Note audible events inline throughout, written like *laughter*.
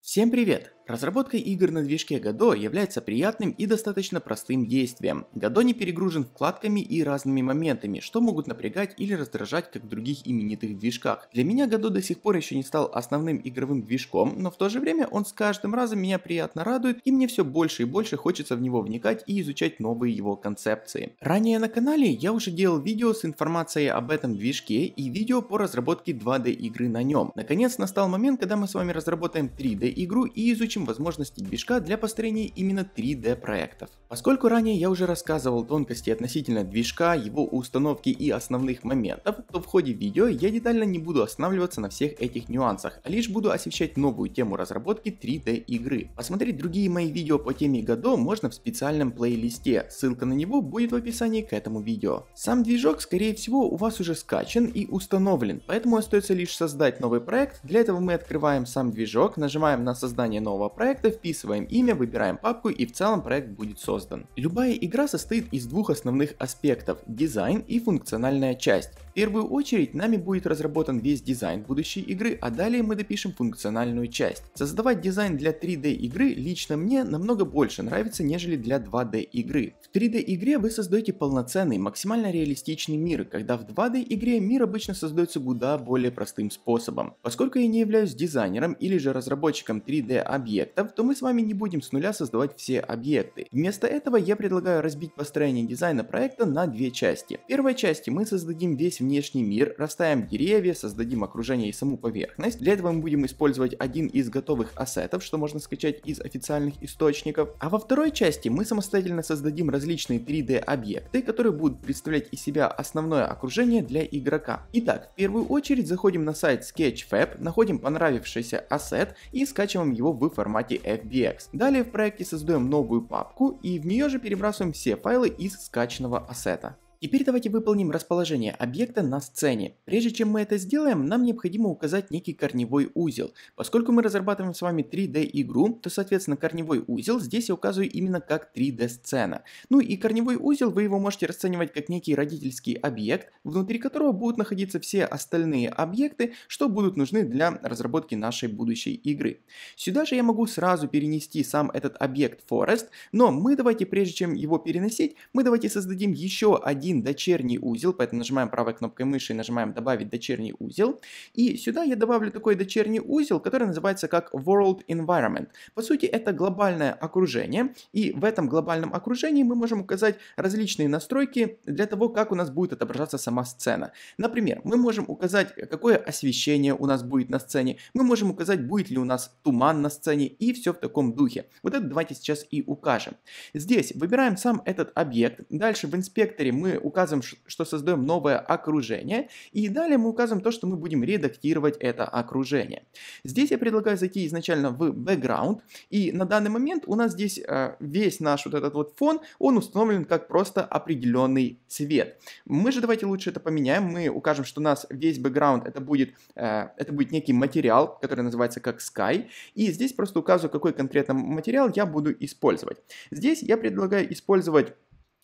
Всем привет! Разработка игр на движке Godot является приятным и достаточно простым действием. Godot не перегружен вкладками и разными моментами, что могут напрягать или раздражать, как в других именитых движках. Для меня Godot до сих пор еще не стал основным игровым движком, но в то же время он с каждым разом меня приятно радует и мне все больше и больше хочется в него вникать и изучать новые его концепции. Ранее на канале я уже делал видео с информацией об этом движке и видео по разработке 2D игры на нем. Наконец настал момент, когда мы с вами разработаем 3D игру и изучим ищем возможности движка для построения именно 3D проектов. Поскольку ранее я уже рассказывал тонкости относительно движка, его установки и основных моментов, то в ходе видео я детально не буду останавливаться на всех этих нюансах, а лишь буду освещать новую тему разработки 3D игры. Посмотреть другие мои видео по теме Godot можно в специальном плейлисте, ссылка на него будет в описании к этому видео. Сам движок скорее всего у вас уже скачан и установлен, поэтому остается лишь создать новый проект, для этого мы открываем сам движок, нажимаем на создание нового нового проекта, вписываем имя, выбираем папку и в целом проект будет создан. Любая игра состоит из двух основных аспектов – дизайн и функциональная часть первую очередь нами будет разработан весь дизайн будущей игры, а далее мы допишем функциональную часть. Создавать дизайн для 3D игры лично мне намного больше нравится, нежели для 2D игры. В 3D игре вы создаете полноценный, максимально реалистичный мир, когда в 2D игре мир обычно создается куда более простым способом. Поскольку я не являюсь дизайнером или же разработчиком 3D объектов, то мы с вами не будем с нуля создавать все объекты. Вместо этого я предлагаю разбить построение дизайна проекта на две части. В первой части мы создадим весь внешний мир, расставим деревья, создадим окружение и саму поверхность. Для этого мы будем использовать один из готовых ассетов, что можно скачать из официальных источников. А во второй части мы самостоятельно создадим различные 3D объекты, которые будут представлять из себя основное окружение для игрока. Итак, в первую очередь заходим на сайт Sketchfab, находим понравившийся ассет и скачиваем его в формате FBX. Далее в проекте создаем новую папку и в нее же перебрасываем все файлы из скачанного ассета. Теперь давайте выполним расположение объекта на сцене. Прежде чем мы это сделаем, нам необходимо указать некий корневой узел. Поскольку мы разрабатываем с вами 3D игру, то соответственно корневой узел здесь я указываю именно как 3D сцена. Ну и корневой узел вы его можете расценивать как некий родительский объект, внутри которого будут находиться все остальные объекты, что будут нужны для разработки нашей будущей игры. Сюда же я могу сразу перенести сам этот объект Forest, но мы давайте прежде чем его переносить, мы давайте создадим еще один один дочерний узел, поэтому нажимаем правой кнопкой мыши и нажимаем «Добавить дочерний узел». И сюда я добавлю такой дочерний узел, который называется как World Environment. По сути, это глобальное окружение, и в этом глобальном окружении мы можем указать различные настройки для того, как у нас будет отображаться сама сцена. Например, мы можем указать, какое освещение у нас будет на сцене, мы можем указать, будет ли у нас туман на сцене и все в таком духе. Вот это давайте сейчас и укажем. Здесь выбираем сам этот объект. Дальше в инспекторе мы указываем, что создаем новое окружение, и далее мы указываем то, что мы будем редактировать это окружение. Здесь я предлагаю зайти изначально в background, и на данный момент у нас здесь э, весь наш вот этот вот фон, он установлен как просто определенный цвет. Мы же давайте лучше это поменяем, мы укажем, что у нас весь background это будет, э, это будет некий материал, который называется как sky, и здесь просто указываю, какой конкретно материал я буду использовать. Здесь я предлагаю использовать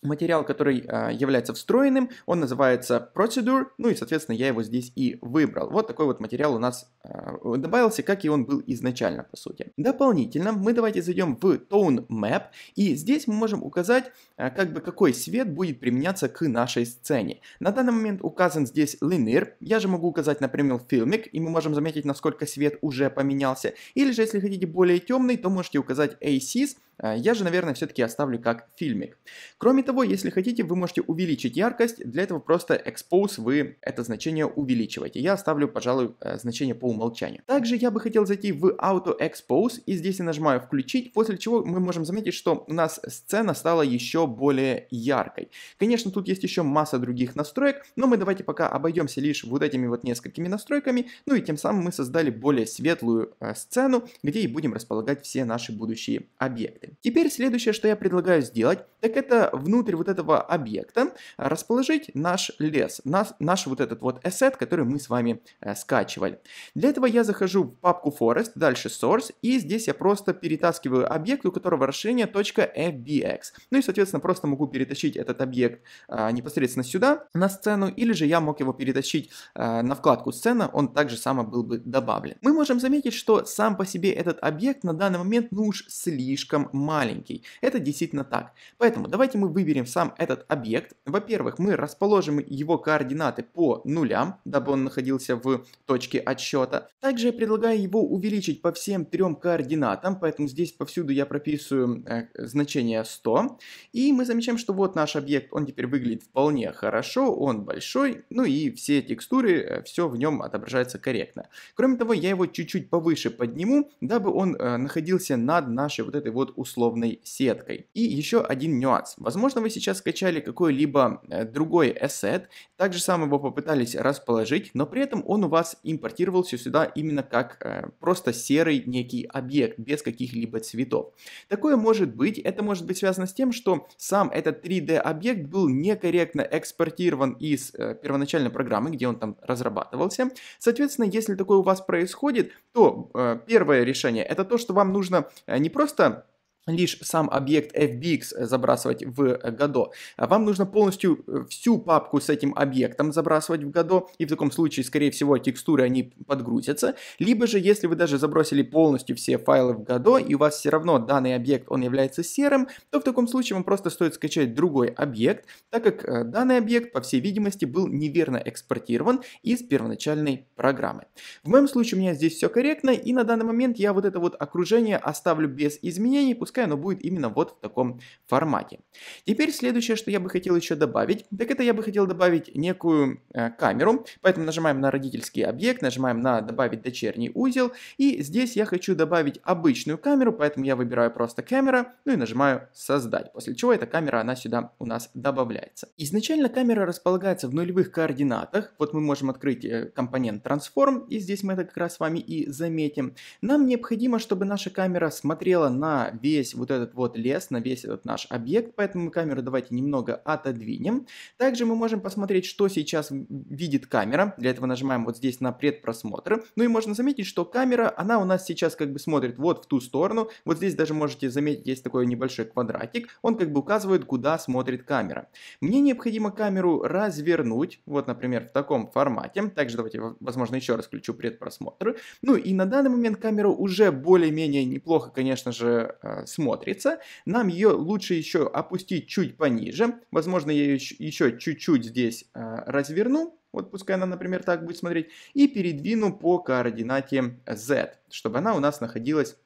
материал, который э, является встроенным, он называется Procedure, ну и, соответственно, я его здесь и выбрал. Вот такой вот материал у нас э, добавился, как и он был изначально, по сути. Дополнительно мы давайте зайдем в Tone Map, и здесь мы можем указать, э, как бы какой свет будет применяться к нашей сцене. На данный момент указан здесь Linear, я же могу указать, например, Filmic, и мы можем заметить, насколько свет уже поменялся. Или же, если хотите более темный, то можете указать Aces. Э, я же, наверное, все-таки оставлю как фильмик. Кроме того, если хотите, вы можете увеличить яркость. Для этого просто expose вы это значение увеличиваете. Я оставлю, пожалуй, э, значение по умолчанию. Также я бы хотел зайти в Auto Expose и здесь я нажимаю включить, после чего мы можем заметить, что у нас сцена стала еще более яркой. Конечно, тут есть еще масса других настроек, но мы давайте пока обойдемся лишь вот этими вот несколькими настройками, ну и тем самым мы создали более светлую э, сцену, где и будем располагать все наши будущие объекты объекты. Теперь следующее, что я предлагаю сделать, так это внутрь вот этого объекта расположить наш лес, наш, наш вот этот вот asset, который мы с вами э, скачивали. Для этого я захожу в папку forest, дальше source, и здесь я просто перетаскиваю объект, у которого расширение .fbx. Ну и, соответственно, просто могу перетащить этот объект э, непосредственно сюда, на сцену, или же я мог его перетащить э, на вкладку сцена, он также само был бы добавлен. Мы можем заметить, что сам по себе этот объект на данный момент, ну уж слишком маленький. Это действительно так. Поэтому давайте мы выберем сам этот объект. Во-первых, мы расположим его координаты по нулям, дабы он находился в точке отсчета. Также я предлагаю его увеличить по всем трем координатам, поэтому здесь повсюду я прописываю э, значение 100. И мы замечаем, что вот наш объект, он теперь выглядит вполне хорошо, он большой, ну и все текстуры, э, все в нем отображается корректно. Кроме того, я его чуть-чуть повыше подниму, дабы он э, находился над нашей вот этой вот условной сеткой. И еще один нюанс. Возможно, вы сейчас скачали какой-либо э, другой asset, также сам его попытались расположить, но при этом он у вас импортировался сюда именно как э, просто серый некий объект, без каких-либо цветов. Такое может быть, это может быть связано с тем, что сам этот 3D объект был некорректно экспортирован из э, первоначальной программы, где он там разрабатывался. Соответственно, если такое у вас происходит, то э, первое решение это то, что вам нужно э, не просто лишь сам объект FBX э, забрасывать в э, Godot. А вам нужно полностью э, всю папку с этим объектом забрасывать в Godot, и в таком случае, скорее всего, текстуры они подгрузятся. Либо же, если вы даже забросили полностью все файлы в Godot, и у вас все равно данный объект, он является серым, то в таком случае вам просто стоит скачать другой объект, так как данный объект, по всей видимости, был неверно экспортирован из первоначальной программы. В моем случае у меня здесь все корректно, и на данный момент я вот это вот окружение оставлю без изменений, пускай пускай оно будет именно вот в таком формате. Теперь следующее, что я бы хотел еще добавить, так это я бы хотел добавить некую э, камеру, поэтому нажимаем на родительский объект, нажимаем на добавить дочерний узел, и здесь я хочу добавить обычную камеру, поэтому я выбираю просто камера, ну и нажимаю создать, после чего эта камера, она сюда у нас добавляется. Изначально камера располагается в нулевых координатах, вот мы можем открыть э, компонент Transform, и здесь мы это как раз с вами и заметим. Нам необходимо, чтобы наша камера смотрела на весь весь вот этот вот лес, на весь этот наш объект, поэтому мы камеру давайте немного отодвинем. Также мы можем посмотреть, что сейчас видит камера, для этого нажимаем вот здесь на предпросмотр. Ну и можно заметить, что камера, она у нас сейчас как бы смотрит вот в ту сторону, вот здесь даже можете заметить, есть такой небольшой квадратик, он как бы указывает, куда смотрит камера. Мне необходимо камеру развернуть, вот, например, в таком формате. Также давайте, возможно, еще раз включу предпросмотр. Ну и на данный момент камеру уже более-менее неплохо, конечно же, э, смотрится. Нам ее лучше еще опустить чуть пониже. Возможно, я ее еще чуть-чуть здесь э, разверну. Вот пускай она, например, так будет смотреть. И передвину по координате Z, чтобы она у нас находилась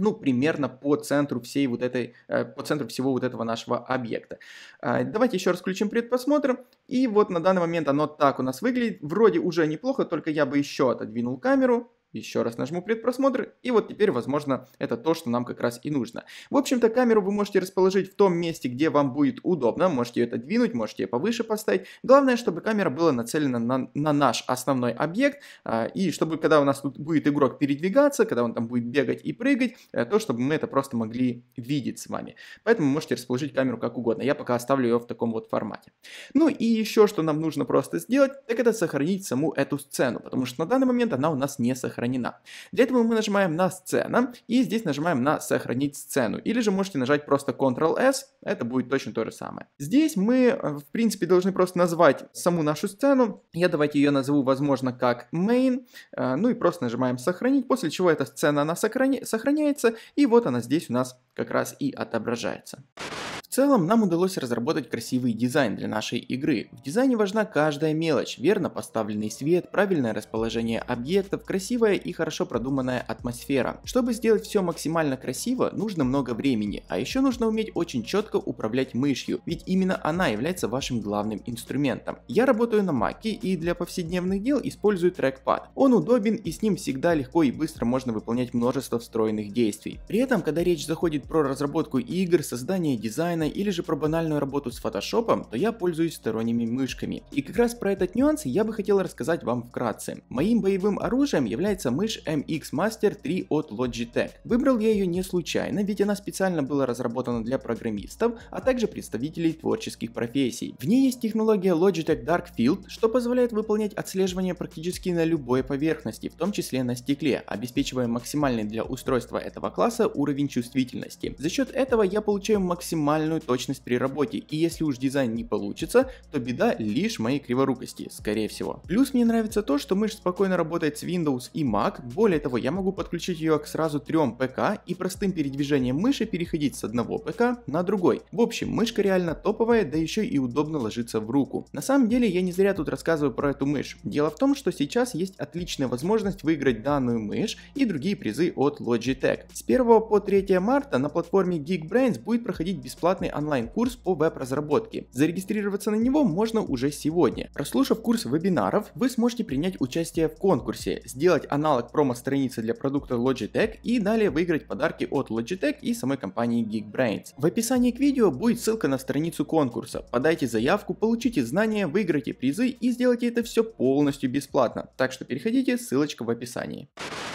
ну, примерно по центру всей вот этой, э, по центру всего вот этого нашего объекта. А, давайте еще раз включим предпосмотр. И вот на данный момент оно так у нас выглядит. Вроде уже неплохо, только я бы еще отодвинул камеру. Еще раз нажму предпросмотр, и вот теперь, возможно, это то, что нам как раз и нужно. В общем-то, камеру вы можете расположить в том месте, где вам будет удобно, можете ее отодвинуть, можете ее повыше поставить. Главное, чтобы камера была нацелена на, на наш основной объект, а, и чтобы, когда у нас тут будет игрок передвигаться, когда он там будет бегать и прыгать, э, то, чтобы мы это просто могли видеть с вами. Поэтому можете расположить камеру как угодно, я пока оставлю ее в таком вот формате. Ну и еще, что нам нужно просто сделать, так это сохранить саму эту сцену, потому что на данный момент она у нас не сохранена сохранена. Для этого мы нажимаем на сцена и здесь нажимаем на сохранить сцену. Или же можете нажать просто Ctrl-S, это будет точно то же самое. Здесь мы, э, в принципе, должны просто назвать саму нашу сцену. Я давайте ее назову, возможно, как main. Э, ну и просто нажимаем сохранить, после чего эта сцена она сохраня... сохраняется. И вот она здесь у нас как раз и отображается. В целом нам удалось разработать красивый дизайн для нашей игры. В дизайне важна каждая мелочь, верно поставленный свет, правильное расположение объектов, красивая и хорошо продуманная атмосфера. Чтобы сделать все максимально красиво, нужно много времени, а еще нужно уметь очень четко управлять мышью, ведь именно она является вашим главным инструментом. Я работаю на маке и для повседневных дел использую трекпад. Он удобен и с ним всегда легко и быстро можно выполнять множество встроенных действий. При этом, когда речь заходит про разработку игр, создание дизайна, дизайна или же про банальную работу с фотошопом, то я пользуюсь сторонними мышками. И как раз про этот нюанс я бы хотел рассказать вам вкратце. Моим боевым оружием является мышь MX Master 3 от Logitech. Выбрал я ее не случайно, ведь она специально была разработана для программистов, а также представителей творческих профессий. В ней есть технология Logitech Dark Field, что позволяет выполнять отслеживание практически на любой поверхности, в том числе на стекле, обеспечивая максимальный для устройства этого класса уровень чувствительности. За счет этого я получаю максимальную максимальную точность при работе, и если уж дизайн не получится, то беда лишь моей криворукости, скорее всего. Плюс мне нравится то, что мышь спокойно работает с Windows и Mac, более того, я могу подключить ее к сразу трем ПК и простым передвижением мыши переходить с одного ПК на другой. В общем, мышка реально топовая, да еще и удобно ложится в руку. На самом деле я не зря тут рассказываю про эту мышь. Дело в том, что сейчас есть отличная возможность выиграть данную мышь и другие призы от Logitech. С 1 по 3 марта на платформе Geekbrains будет проходить бесплатный бесплатный онлайн-курс по веб-разработке. Зарегистрироваться на него можно уже сегодня. Прослушав курс вебинаров, вы сможете принять участие в конкурсе, сделать аналог промо-страницы для продукта Logitech и далее выиграть подарки от Logitech и самой компании Geekbrains. В описании к видео будет ссылка на страницу конкурса. Подайте заявку, получите знания, выиграйте призы и сделайте это все полностью бесплатно. Так что переходите, ссылочка в описании.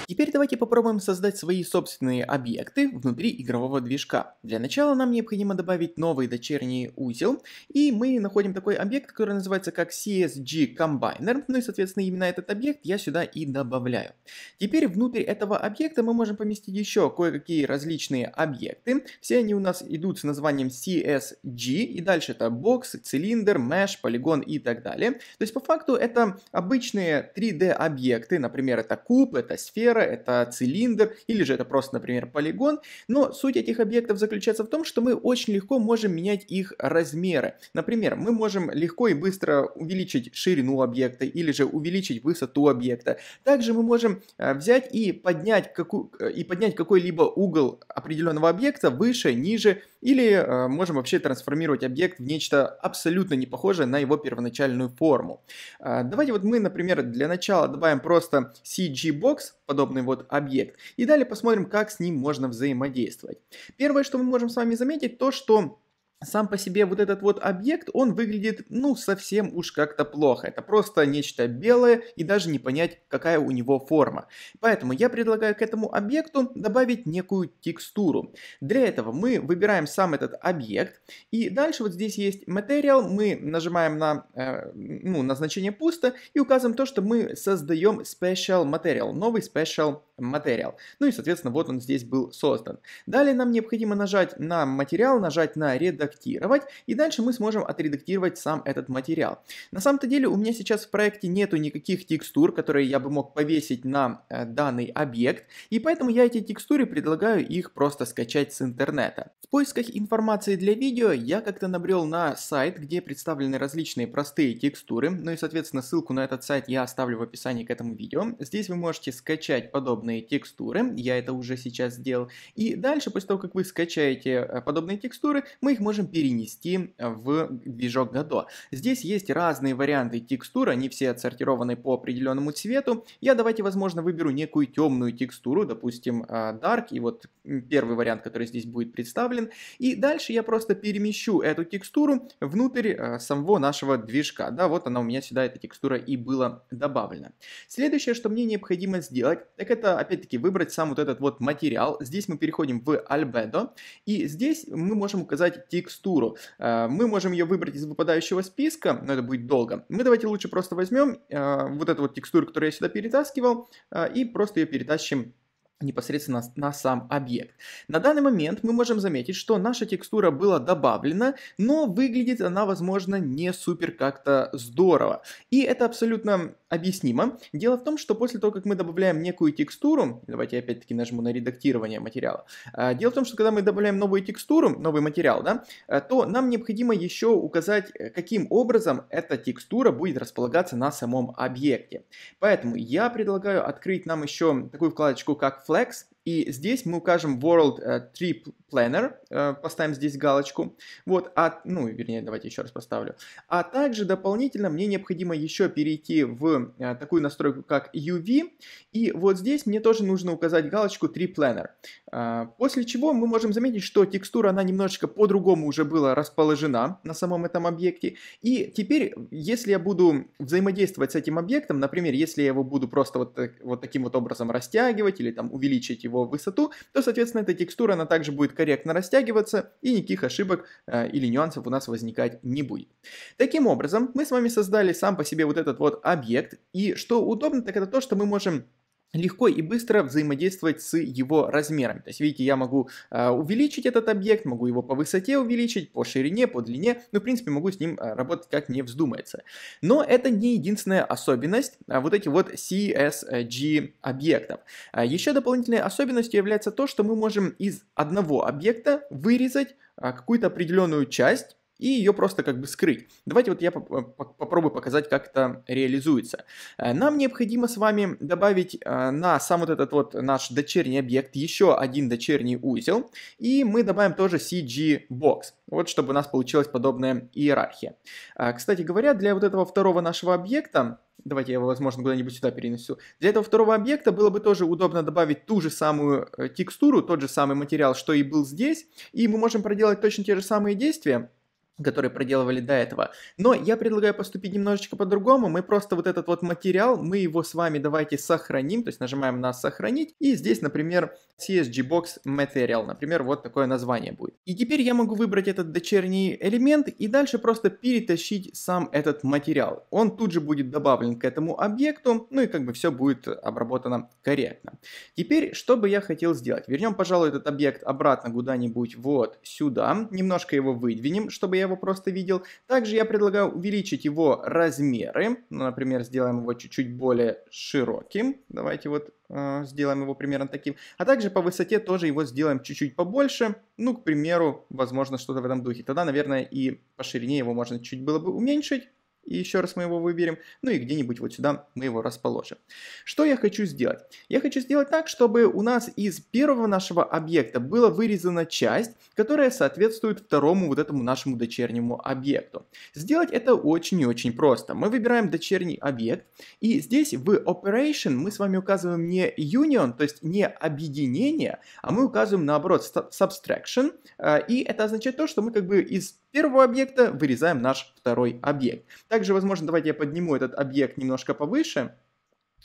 Теперь давайте попробуем создать свои собственные объекты внутри игрового движка. Для начала нам необходимо добавить добавить новый дочерний узел, и мы находим такой объект, который называется как CSG Combiner, ну и, соответственно, именно этот объект я сюда и добавляю. Теперь внутрь этого объекта мы можем поместить еще кое-какие различные объекты, все они у нас идут с названием CSG, и дальше это бокс, цилиндр, mesh, полигон и так далее. То есть, по факту, это обычные 3D-объекты, например, это куб, это сфера, это цилиндр, или же это просто, например, полигон, но суть этих объектов заключается в том, что мы очень легко легко можем менять их размеры. Например, мы можем легко и быстро увеличить ширину объекта или же увеличить высоту объекта. Также мы можем э, взять и поднять, какую, э, и поднять какой-либо угол определенного объекта выше, ниже, или э, можем вообще трансформировать объект в нечто абсолютно не похожее на его первоначальную форму. Давайте вот мы, например, для начала добавим просто CG-Box, подобный вот объект, и далее посмотрим, как с ним можно взаимодействовать. Первое, что мы можем с вами заметить, то, что kuntum сам по себе вот этот вот объект, он выглядит, ну, совсем уж как-то плохо. Это просто нечто белое и даже не понять, какая у него форма. Поэтому я предлагаю к этому объекту добавить некую текстуру. Для этого мы выбираем сам этот объект, и дальше вот здесь есть Material, мы нажимаем на, э, ну, на значение пусто и указываем то, что мы создаем Special Material, новый Special материал Ну и, соответственно, вот он здесь был создан. Далее нам необходимо нажать на материал, нажать на редактирование, редактировать, и дальше мы сможем отредактировать сам этот материал. На самом-то деле у меня сейчас в проекте нету никаких текстур, которые я бы мог повесить на э, данный объект, и поэтому я эти текстуры предлагаю их просто скачать с интернета. В поисках информации для видео я как-то набрел на сайт, где представлены различные простые текстуры, ну и соответственно ссылку на этот сайт я оставлю в описании к этому видео. Здесь вы можете скачать подобные текстуры, я это уже сейчас сделал, и дальше после того, как вы скачаете э, подобные текстуры, мы их можем можем перенести э, в движок Godot. Здесь есть разные варианты текстур, они все отсортированы по определенному цвету. Я давайте, возможно, выберу некую темную текстуру, допустим, э, Dark, и вот первый вариант, который здесь будет представлен. И дальше я просто перемещу эту текстуру внутрь э, самого нашего движка. Да, вот она у меня сюда, эта текстура и была добавлена. Следующее, что мне необходимо сделать, так это, опять-таки, выбрать сам вот этот вот материал. Здесь мы переходим в Albedo, и здесь мы можем указать текстуру текстуру. Э, мы можем ее выбрать из выпадающего списка, но это будет долго. Мы давайте лучше просто возьмем э, вот эту вот текстуру, которую я сюда перетаскивал, э, и просто ее перетащим непосредственно на сам объект. На данный момент мы можем заметить, что наша текстура была добавлена, но выглядит она, возможно, не супер как-то здорово. И это абсолютно объяснимо. Дело в том, что после того, как мы добавляем некую текстуру, давайте я опять-таки нажму на редактирование материала. А, дело в том, что когда мы добавляем новую текстуру, новый материал, да, а, то нам необходимо еще указать, э, каким образом эта текстура будет располагаться на самом объекте. Поэтому я предлагаю открыть нам еще такую вкладочку, как Flex, и здесь мы укажем World э, Trip Planner, э, поставим здесь галочку. Вот, а, ну, вернее, давайте еще раз поставлю. А также дополнительно мне необходимо еще перейти в э, такую настройку, как UV. И вот здесь мне тоже нужно указать галочку Trip Planner. После чего мы можем заметить, что текстура, она немножечко по-другому уже была расположена на самом этом объекте. И теперь, если я буду взаимодействовать с этим объектом, например, если я его буду просто вот, вот таким вот образом растягивать или там увеличить его высоту, то, соответственно, эта текстура, она также будет корректно растягиваться, и никаких ошибок э, или нюансов у нас возникать не будет. Таким образом, мы с вами создали сам по себе вот этот вот объект, и что удобно, так это то, что мы можем легко и быстро взаимодействовать с его размерами. То есть, видите, я могу э, увеличить этот объект, могу его по высоте увеличить, по ширине, по длине, ну, в принципе, могу с ним э, работать как мне вздумается. Но это не единственная особенность а, вот этих вот CSG объектов. А э, еще дополнительной особенностью является то, что мы можем из одного объекта вырезать а, какую-то определенную часть, и ее просто как бы скрыть. Давайте вот я э, попробую показать, как это реализуется. Э, нам необходимо с вами добавить э, на сам вот этот вот наш дочерний объект еще один дочерний узел, и мы добавим тоже CG-Box, вот чтобы у нас получилась подобная иерархия. Кстати говоря, для вот этого второго нашего объекта, давайте я его, возможно, куда-нибудь сюда перенесу, для этого второго объекта было бы тоже удобно добавить ту же самую текстуру, тот же самый материал, что и был здесь, и мы можем проделать точно те же самые действия, которые проделывали до этого. Но я предлагаю поступить немножечко по-другому. Мы просто вот этот вот материал, мы его с вами давайте сохраним, то есть нажимаем на «Сохранить», и здесь, например, CSG Box Material, например, вот такое название будет. И теперь я могу выбрать этот дочерний элемент и дальше просто перетащить сам этот материал. Он тут же будет добавлен к этому объекту, ну и как бы все будет обработано корректно. Теперь, что бы я хотел сделать? Вернем, пожалуй, этот объект обратно куда-нибудь вот сюда, немножко его выдвинем, чтобы я его просто видел. Также я предлагаю увеличить его размеры. Ну, например, сделаем его чуть-чуть более широким. Давайте вот э, сделаем его примерно таким. А также по высоте тоже его сделаем чуть-чуть побольше. Ну, к примеру, возможно, что-то в этом духе. Тогда, наверное, и по ширине его можно чуть было бы уменьшить и еще раз мы его выберем, ну и где-нибудь вот сюда мы его расположим. Что я хочу сделать? Я хочу сделать так, чтобы у нас из первого нашего объекта была вырезана часть, которая соответствует второму вот этому нашему дочернему объекту. Сделать это очень и очень просто. Мы выбираем дочерний объект, и здесь в Operation мы с вами указываем не Union, то есть не объединение, а мы указываем наоборот Subtraction, э, и это означает то, что мы как бы из первого объекта вырезаем наш второй объект. Также, возможно, давайте я подниму этот объект немножко повыше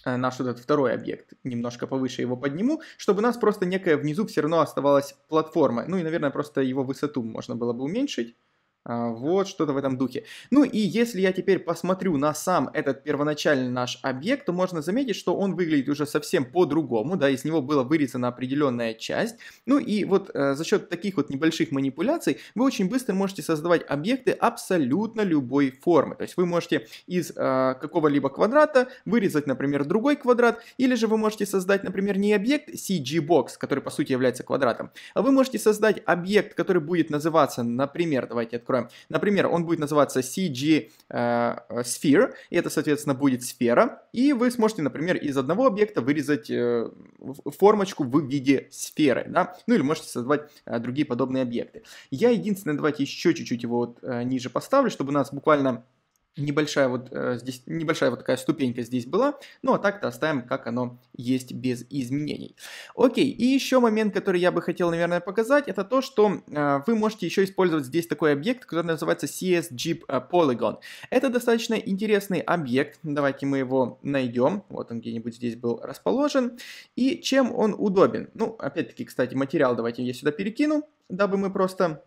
э, наш вот этот второй объект, немножко повыше его подниму, чтобы у нас просто некая внизу все равно оставалась платформа. Ну и, наверное, просто его высоту можно было бы уменьшить. А, вот что-то в этом духе. Ну и если я теперь посмотрю на сам этот первоначальный наш объект, то можно заметить, что он выглядит уже совсем по-другому, да, из него была вырезана определенная часть. Ну и вот э, за счет таких вот небольших манипуляций вы очень быстро можете создавать объекты абсолютно любой формы. То есть вы можете из э, какого-либо квадрата вырезать, например, другой квадрат, или же вы можете создать, например, не объект CG-Box, который по сути является квадратом, а вы можете создать объект, который будет называться, например, давайте откроем которая, например, он будет называться CG э, э, Sphere, и это, соответственно, будет сфера, и вы сможете, например, из одного объекта вырезать э, формочку в виде сферы, да, ну или можете создавать э, другие подобные объекты. Я единственное, давайте еще чуть-чуть его вот, э, ниже поставлю, чтобы у нас буквально небольшая вот э, здесь небольшая вот такая ступенька здесь была, ну а так-то оставим, как оно есть без изменений. Окей, и еще момент, который я бы хотел, наверное, показать, это то, что э, вы можете еще использовать здесь такой объект, который называется CSG э, Polygon. Это достаточно интересный объект, давайте мы его найдем, вот он где-нибудь здесь был расположен, и чем он удобен. Ну, опять-таки, кстати, материал давайте я сюда перекину, дабы мы просто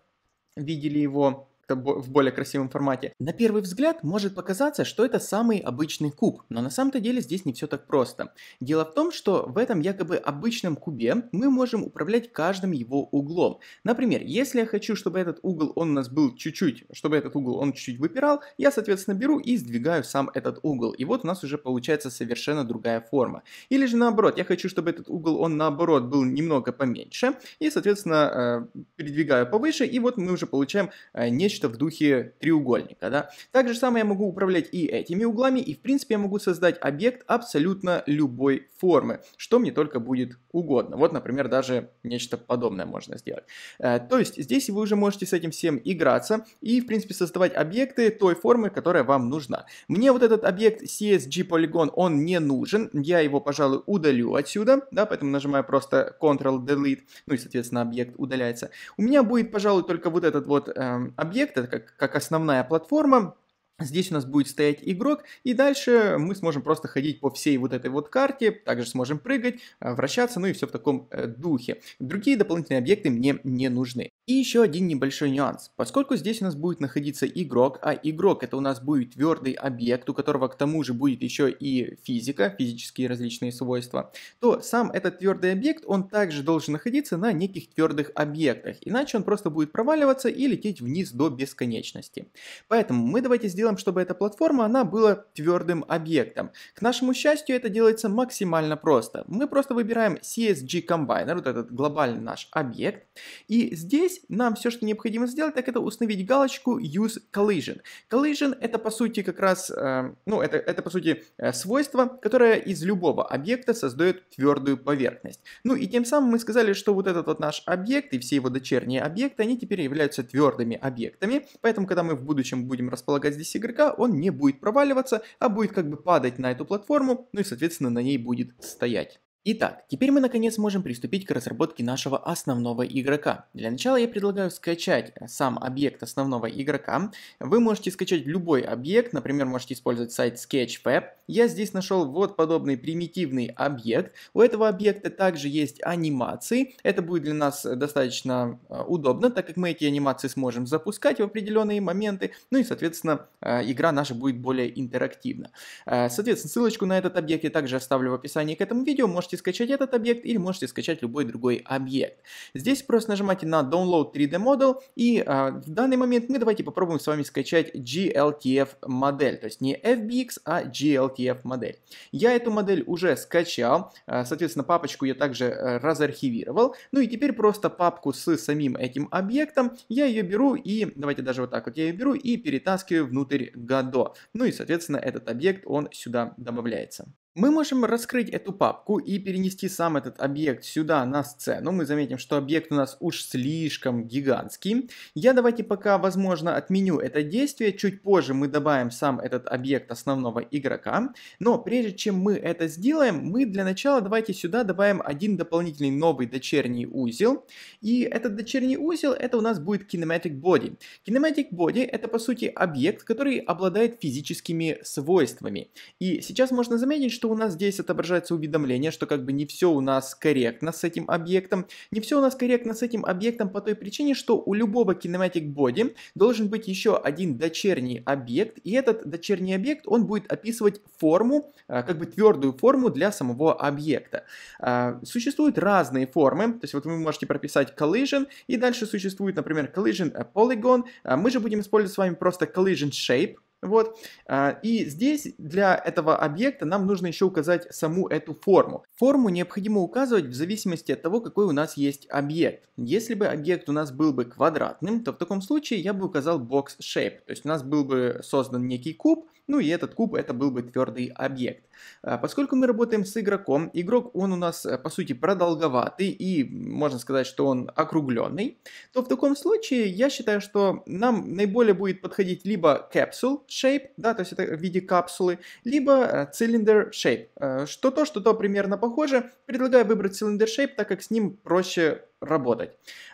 видели его в более красивом формате. На первый взгляд может показаться, что это самый обычный куб, но на самом-то деле здесь не все так просто. Дело в том, что в этом якобы обычном кубе мы можем управлять каждым его углом. Например, если я хочу, чтобы этот угол он у нас был чуть-чуть, чтобы этот угол он чуть-чуть выпирал, я, соответственно, беру и сдвигаю сам этот угол. И вот у нас уже получается совершенно другая форма. Или же наоборот, я хочу, чтобы этот угол он наоборот был немного поменьше, и, соответственно, э, передвигаю повыше, и вот мы уже получаем э, не нечто в духе треугольника. Да? Так же самое я могу управлять и этими углами, и в принципе я могу создать объект абсолютно любой формы, что мне только будет угодно. Вот, например, даже нечто подобное можно сделать. Э, то есть здесь вы уже можете с этим всем играться и, в принципе, создавать объекты той формы, которая вам нужна. Мне вот этот объект CSG полигон, он не нужен, я его, пожалуй, удалю отсюда, да, поэтому нажимаю просто Ctrl-Delete, ну и, соответственно, объект удаляется. У меня будет, пожалуй, только вот этот вот эм, объект, объект, это как, как основная платформа, Здесь у нас будет стоять игрок, и дальше мы сможем просто ходить по всей вот этой вот карте, также сможем прыгать, э, вращаться, ну и все в таком э, духе. Другие дополнительные объекты мне не нужны. И еще один небольшой нюанс. Поскольку здесь у нас будет находиться игрок, а игрок это у нас будет твердый объект, у которого к тому же будет еще и физика, физические различные свойства, то сам этот твердый объект, он также должен находиться на неких твердых объектах, иначе он просто будет проваливаться и лететь вниз до бесконечности. Поэтому мы давайте сделаем делаем, чтобы эта платформа, она была твердым объектом. К нашему счастью, это делается максимально просто. Мы просто выбираем CSG Combiner, вот этот глобальный наш объект. И здесь нам все, что необходимо сделать, так это установить галочку Use Collision. Collision это по сути как раз, э, ну это, это по сути э, свойство, которое из любого объекта создает твердую поверхность. Ну и тем самым мы сказали, что вот этот вот наш объект и все его дочерние объекты, они теперь являются твердыми объектами. Поэтому, когда мы в будущем будем располагать здесь доходность игрока, он не будет проваливаться, а будет как бы падать на эту платформу, ну и, соответственно, на ней будет стоять. Итак, теперь мы наконец можем приступить к разработке нашего основного игрока. Для начала я предлагаю скачать э, сам объект основного игрока. Вы можете скачать любой объект, например, можете использовать сайт Sketchfab. Я здесь нашел вот подобный примитивный объект. У этого объекта также есть анимации. Это будет для нас достаточно э, удобно, так как мы эти анимации сможем запускать в определенные моменты. Ну и, соответственно, э, игра наша будет более интерактивна. Соответственно, ссылочку на этот объект я также оставлю в описании к этому видео. Можете можете скачать этот объект или можете скачать любой другой объект. Здесь просто нажимаете на Download 3D Model и а, в данный момент мы давайте попробуем с вами скачать GLTF модель, то есть не FBX, а GLTF модель. Я эту модель уже скачал, а, соответственно папочку я также э, разархивировал, ну и теперь просто папку с самим этим объектом, я ее беру и, давайте даже вот так вот я ее беру и перетаскиваю внутрь Godot. Ну и соответственно этот объект он сюда добавляется. Мы можем раскрыть эту папку и перенести сам этот объект сюда, на сцену. Мы заметим, что объект у нас уж слишком гигантский. Я давайте пока, возможно, отменю это действие. Чуть позже мы добавим сам этот объект основного игрока. Но прежде чем мы это сделаем, мы для начала давайте сюда добавим один дополнительный новый дочерний узел. И этот дочерний узел, это у нас будет Kinematic Body. Kinematic Body это, по сути, объект, который обладает физическими свойствами. И сейчас можно заметить, что у нас здесь отображается уведомление, что как бы не все у нас корректно с этим объектом. Не все у нас корректно с этим объектом по той причине, что у любого Kinematic Body должен быть еще один дочерний объект, и этот дочерний объект, он будет описывать форму, а, как бы твердую форму для самого объекта. А, существуют разные формы, то есть вот вы можете прописать collision, и дальше существует, например, collision polygon. А, мы же будем использовать с вами просто collision shape, вот. А, и здесь для этого объекта нам нужно еще указать саму эту форму. Форму необходимо указывать в зависимости от того, какой у нас есть объект. Если бы объект у нас был бы квадратным, то в таком случае я бы указал box shape. То есть у нас был бы создан некий куб, ну и этот куб это был бы твердый объект. А, поскольку мы работаем с игроком, игрок он у нас э, по сути продолговатый и можно сказать, что он округленный, то в таком случае я считаю, что нам наиболее будет подходить либо capsule shape, да, то есть это в виде капсулы, либо э, cylinder shape. Э, что то, что то примерно похоже. Предлагаю выбрать cylinder shape, так как с ним проще работать.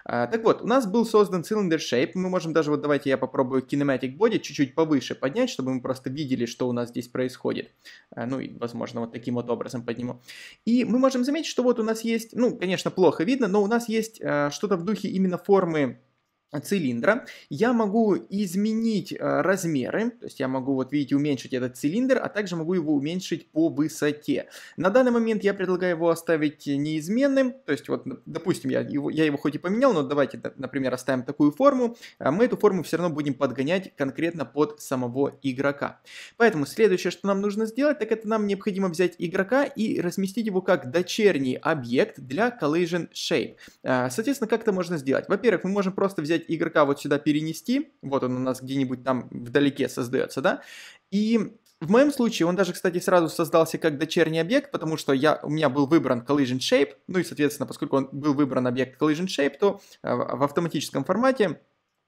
А, так вот, у нас был создан Cylinder Shape. Мы можем даже, вот давайте я попробую Kinematic Body чуть-чуть повыше поднять, чтобы мы просто видели, что у нас здесь происходит. А, ну и, возможно, вот таким вот образом подниму. И мы можем заметить, что вот у нас есть, ну, конечно, плохо видно, но у нас есть а, что-то в духе именно формы Э, цилиндра, я могу изменить э, размеры, то есть я могу, вот видите, уменьшить этот цилиндр, а также могу его уменьшить по высоте. На данный момент я предлагаю его оставить неизменным, то есть вот, допустим, я его, я его хоть и поменял, но давайте, например, оставим такую форму, а мы эту форму все равно будем подгонять конкретно под самого игрока. Поэтому следующее, что нам нужно сделать, так это нам необходимо взять игрока и разместить его как дочерний объект для Collision Shape. Э, соответственно, как это можно сделать? Во-первых, мы можем просто взять взять игрока вот сюда перенести, вот он у нас где-нибудь там вдалеке создается, да, и в моем случае он даже, кстати, сразу создался как дочерний объект, потому что я, у меня был выбран collision shape, ну и, соответственно, поскольку он был выбран объект collision shape, то э, в автоматическом формате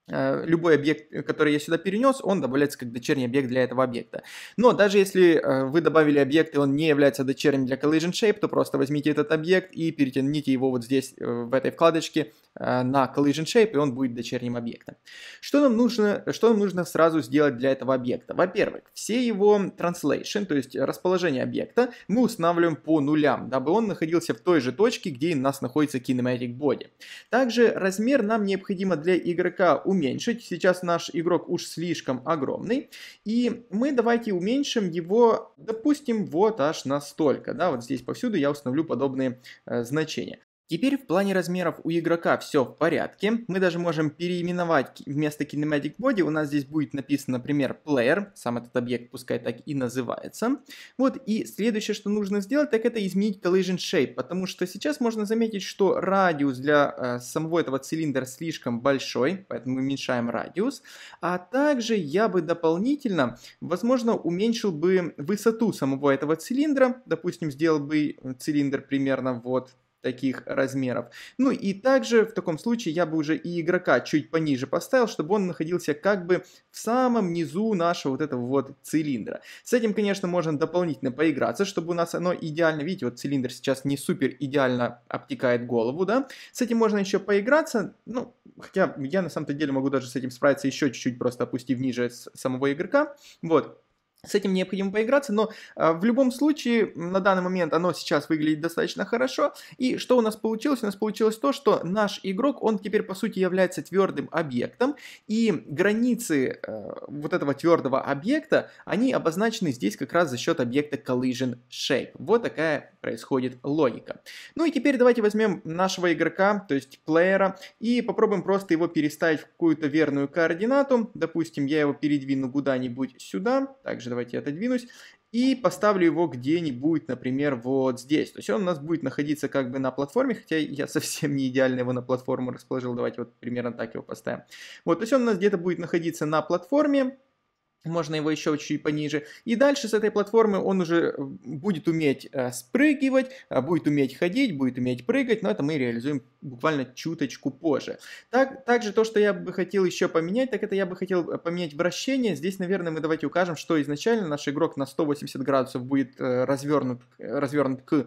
Э, любой объект, э, который я сюда перенес, он добавляется как дочерний объект для этого объекта. Но даже если э, вы добавили объект, и он не является дочерним для Collision Shape, то просто возьмите этот объект и перетяните его вот здесь, в этой вкладочке, на Collision Shape, и он будет дочерним объектом. Что нам нужно, что нам нужно сразу сделать для этого объекта? Во-первых, все его translation, то есть расположение объекта, мы устанавливаем по нулям, дабы он находился в той же точке, где у нас находится Kinematic Body. Также размер нам необходимо для игрока уменьшить уменьшить. Сейчас наш игрок уж слишком огромный. И мы давайте уменьшим его, допустим, вот аж настолько. Да, вот здесь повсюду я установлю подобные э, значения. Теперь в плане размеров у игрока все в порядке. Мы даже можем переименовать вместо Kinematic Body. У нас здесь будет написано, например, Player. Сам этот объект пускай так и называется. Вот, и следующее, что нужно сделать, так это изменить Collision Shape. Потому что сейчас можно заметить, что радиус для э, самого этого цилиндра слишком большой. Поэтому мы уменьшаем радиус. А также я бы дополнительно, возможно, уменьшил бы высоту самого этого цилиндра. Допустим, сделал бы э, цилиндр примерно вот таких размеров. Ну и также в таком случае я бы уже и игрока чуть пониже поставил, чтобы он находился как бы в самом низу нашего вот этого вот цилиндра. С этим, конечно, можно дополнительно поиграться, чтобы у нас оно идеально, видите, вот цилиндр сейчас не супер идеально обтекает голову, да. С этим можно еще поиграться, ну, хотя я на самом-то деле могу даже с этим справиться еще чуть-чуть, просто опустив ниже самого игрока, вот. С этим необходимо поиграться, но э, в любом случае на данный момент оно сейчас выглядит достаточно хорошо. И что у нас получилось? У нас получилось то, что наш игрок, он теперь по сути является твердым объектом, и границы э, вот этого твердого объекта, они обозначены здесь как раз за счет объекта Collision Shape. Вот такая происходит логика. Ну и теперь давайте возьмем нашего игрока, то есть плеера, и попробуем просто его переставить в какую-то верную координату. Допустим, я его передвину куда-нибудь сюда, также даже давайте я отодвинусь. И поставлю его где-нибудь, например, вот здесь. То есть он у нас будет находиться как бы на платформе, хотя я *laughs* совсем не идеально его на платформу расположил. Давайте вот примерно так его поставим. Вот, то есть он у нас где-то будет находиться на платформе можно его еще чуть пониже. И дальше с этой платформы он уже э, будет уметь э, спрыгивать, э, будет уметь ходить, будет уметь прыгать, но это мы реализуем буквально чуточку позже. Так, также то, что я бы хотел еще поменять, так это я бы хотел поменять вращение. Здесь, наверное, мы давайте укажем, что изначально наш игрок на 180 градусов будет развернут, развернут к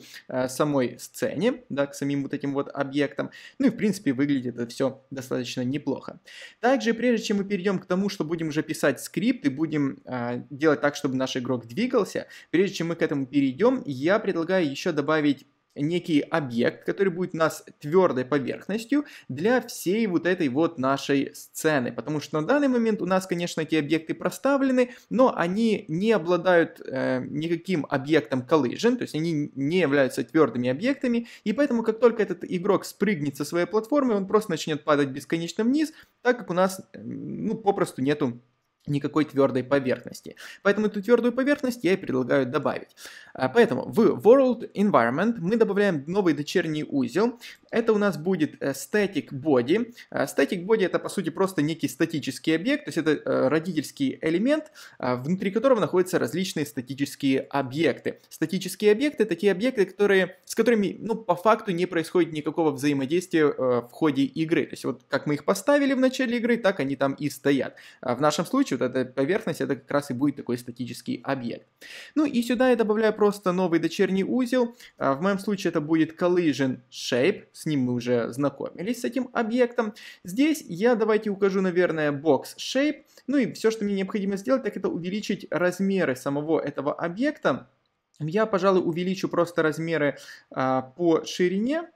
самой сцене, да, к самим вот этим вот объектам. Ну и, в принципе, выглядит это все достаточно неплохо. Также, прежде чем мы перейдем к тому, что будем уже писать скрипты, будем э, делать так, чтобы наш игрок двигался. Прежде чем мы к этому перейдем, я предлагаю еще добавить некий объект, который будет у нас твердой поверхностью для всей вот этой вот нашей сцены. Потому что на данный момент у нас, конечно, эти объекты проставлены, но они не обладают э, никаким объектом collision, то есть они не являются твердыми объектами, и поэтому как только этот игрок спрыгнет со своей платформы, он просто начнет падать бесконечно вниз, так как у нас ну, попросту нету никакой твердой поверхности. Поэтому эту твердую поверхность я и предлагаю добавить. А, поэтому в World Environment мы добавляем новый дочерний узел, это у нас будет э, static body. Э, static body это по сути просто некий статический объект, то есть это э, родительский элемент, внутри которого находятся различные статические объекты. Статические объекты такие объекты, которые, с которыми ну, по факту не происходит никакого взаимодействия в ходе игры. То есть вот как мы их поставили в начале игры, так они там и стоят. А в нашем случае вот эта поверхность это как раз и будет такой статический объект. Ну и сюда я добавляю просто новый дочерний узел. А в моем случае это будет collision shape с ним мы уже знакомились, с этим объектом. Здесь я давайте укажу, наверное, box shape. Ну и все, что мне необходимо сделать, так это увеличить размеры самого этого объекта. Я, пожалуй, увеличу просто размеры а, по ширине.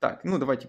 Так, ну давайте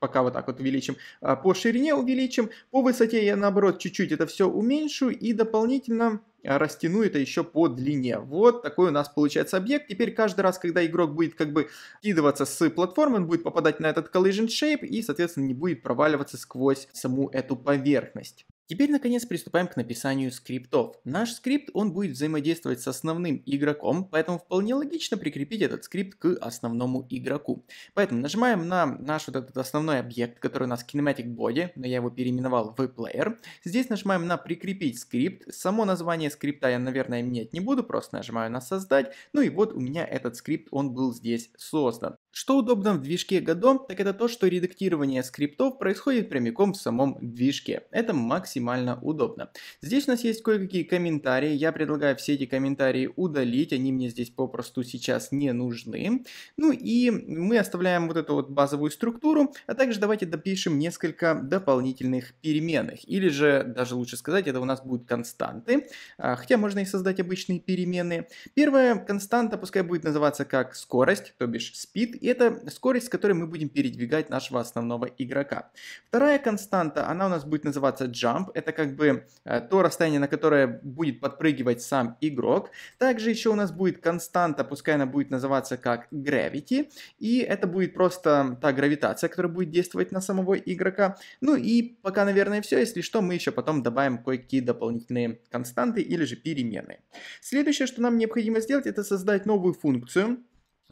пока вот так вот увеличим. А, по ширине увеличим. По высоте я, наоборот, чуть-чуть это все уменьшу. И дополнительно а, растяну это еще по длине. Вот такой у нас получается объект. Теперь каждый раз, когда игрок будет как бы кидываться с платформы, он будет попадать на этот collision shape и, соответственно, не будет проваливаться сквозь саму эту поверхность. Теперь, наконец, приступаем к написанию скриптов. Наш скрипт, он будет взаимодействовать с основным игроком, поэтому вполне логично прикрепить этот скрипт к основному игроку. Поэтому нажимаем на наш вот этот основной объект, который у нас Kinematic Body, но я его переименовал в Player. Здесь нажимаем на прикрепить скрипт. Само название скрипта я, наверное, менять не буду, просто нажимаю на создать. Ну и вот у меня этот скрипт, он был здесь создан. Что удобно в движке Godot, так это то, что редактирование скриптов происходит прямиком в самом движке. Это максимально удобно. Здесь у нас есть кое-какие комментарии. Я предлагаю все эти комментарии удалить. Они мне здесь попросту сейчас не нужны. Ну и мы оставляем вот эту вот базовую структуру. А также давайте допишем несколько дополнительных переменных. Или же, даже лучше сказать, это у нас будут константы. А, хотя можно и создать обычные переменные. Первая константа пускай будет называться как скорость, то бишь speed и это скорость, с которой мы будем передвигать нашего основного игрока. Вторая константа, она у нас будет называться jump. Это как бы э, то расстояние, на которое будет подпрыгивать сам игрок. Также еще у нас будет константа, пускай она будет называться как gravity. И это будет просто та гравитация, которая будет действовать на самого игрока. Ну и пока, наверное, все. Если что, мы еще потом добавим кое-какие дополнительные константы или же переменные. Следующее, что нам необходимо сделать, это создать новую функцию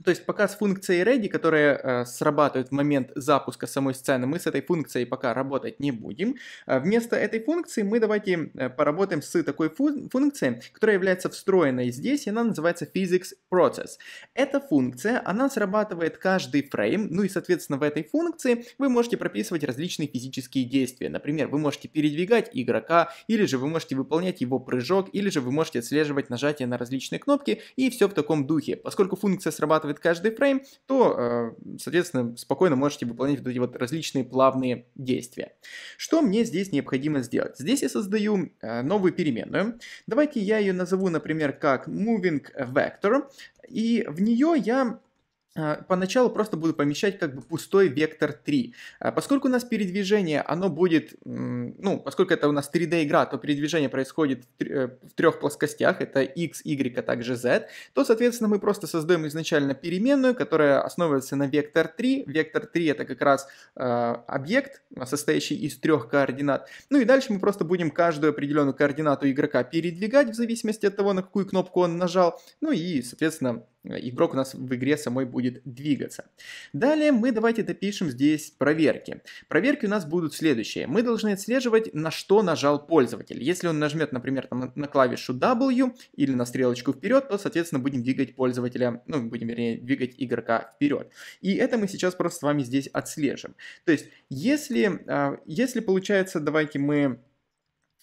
то есть пока с функцией ready, которая э, срабатывает в момент запуска самой сцены, мы с этой функцией пока работать не будем. Э, вместо этой функции мы давайте э, поработаем с такой фу- функцией, которая является встроенной здесь, и она называется physics process. Эта функция, она срабатывает каждый фрейм, ну и соответственно в этой функции вы можете прописывать различные физические действия. Например, вы можете передвигать игрока, или же вы можете выполнять его прыжок, или же вы можете отслеживать нажатие на различные кнопки, и все в таком духе. Поскольку функция срабатывает обрабатывает каждый фрейм, то, э, соответственно, спокойно можете выполнять вот эти вот различные плавные действия. Что мне здесь необходимо сделать? Здесь я создаю э, новую переменную. Давайте я ее назову, например, как moving vector, и в нее я а, поначалу просто буду помещать как бы пустой вектор 3. А, поскольку у нас передвижение, оно будет, ну, поскольку это у нас 3D игра, то передвижение происходит в трех э, плоскостях, это x, y, а также z, то, соответственно, мы просто создаем изначально переменную, которая основывается на вектор 3. Вектор 3 это как раз э, объект, состоящий из трех координат. Ну и дальше мы просто будем каждую определенную координату игрока передвигать в зависимости от того, на какую кнопку он нажал. Ну и, соответственно, Э, игрок у нас в игре самой будет двигаться. Далее мы давайте допишем здесь проверки. Проверки у нас будут следующие. Мы должны отслеживать, на что нажал пользователь. Если он нажмет, например, там, на клавишу W или на стрелочку вперед, то, соответственно, будем двигать пользователя, ну, будем, вернее, двигать игрока вперед. И это мы сейчас просто с вами здесь отслежим. То есть, если, э, если получается, давайте мы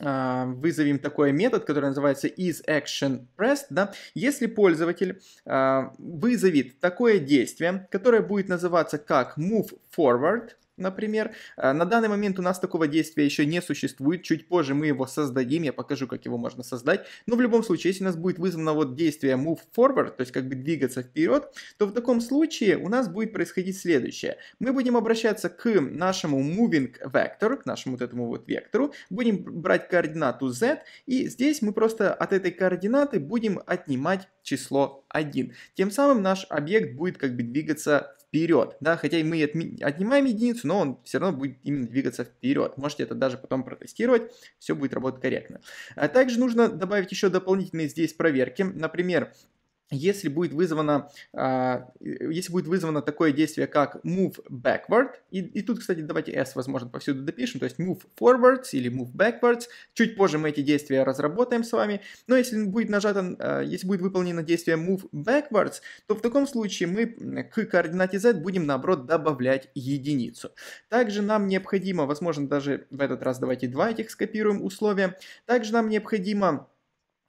а, вызовем такой метод, который называется isActionPressed. Да? Если пользователь а, вызовет такое действие, которое будет называться как moveForward, например. А, на данный момент у нас такого действия еще не существует, чуть позже мы его создадим, я покажу, как его можно создать. Но в любом случае, если у нас будет вызвано вот действие move forward, то есть как бы двигаться вперед, то в таком случае у нас будет происходить следующее. Мы будем обращаться к нашему moving vector, к нашему вот этому вот вектору, будем брать координату z, и здесь мы просто от этой координаты будем отнимать число 1. Тем самым наш объект будет как бы двигаться вперед, да, хотя и мы отнимаем единицу, но он все равно будет именно двигаться вперед. Можете это даже потом протестировать, все будет работать корректно. А также нужно добавить еще дополнительные здесь проверки, например, если будет вызвано, а, если будет вызвано такое действие, как move backward, и, и тут, кстати, давайте S, возможно, повсюду допишем, то есть move forwards или move backwards, чуть позже мы эти действия разработаем с вами, но если будет нажато, а, если будет выполнено действие move backwards, то в таком случае мы к координате Z будем, наоборот, добавлять единицу. Также нам необходимо, возможно, даже в этот раз давайте два этих скопируем условия, также нам необходимо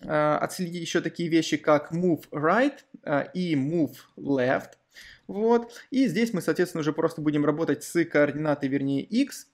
Э, отследить еще такие вещи, как move right э, и move left. Вот. И здесь мы, соответственно, уже просто будем работать с координатой, вернее, x.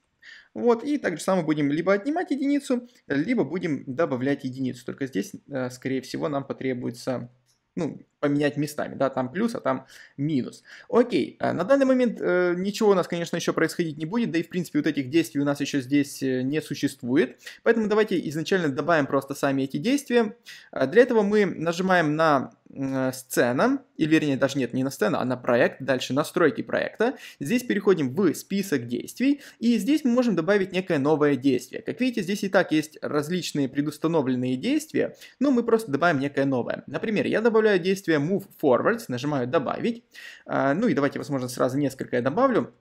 Вот. И также же будем либо отнимать единицу, либо будем добавлять единицу. Только здесь, э, скорее всего, нам потребуется ну, поменять местами, да, там плюс, а там минус. Окей, э, на данный момент э, ничего у нас, конечно, еще происходить не будет, да и, в принципе, вот этих действий у нас еще здесь э, не существует, поэтому давайте изначально добавим просто сами эти действия. Э, для этого мы нажимаем на Э, сцена, или вернее даже нет, не на сцену а на проект, дальше настройки проекта. Здесь переходим в список действий, и здесь мы можем добавить некое новое действие. Как видите, здесь и так есть различные предустановленные действия, но мы просто добавим некое новое. Например, я добавляю действие move forwards, нажимаю добавить, а, ну и давайте, возможно, сразу несколько я добавлю.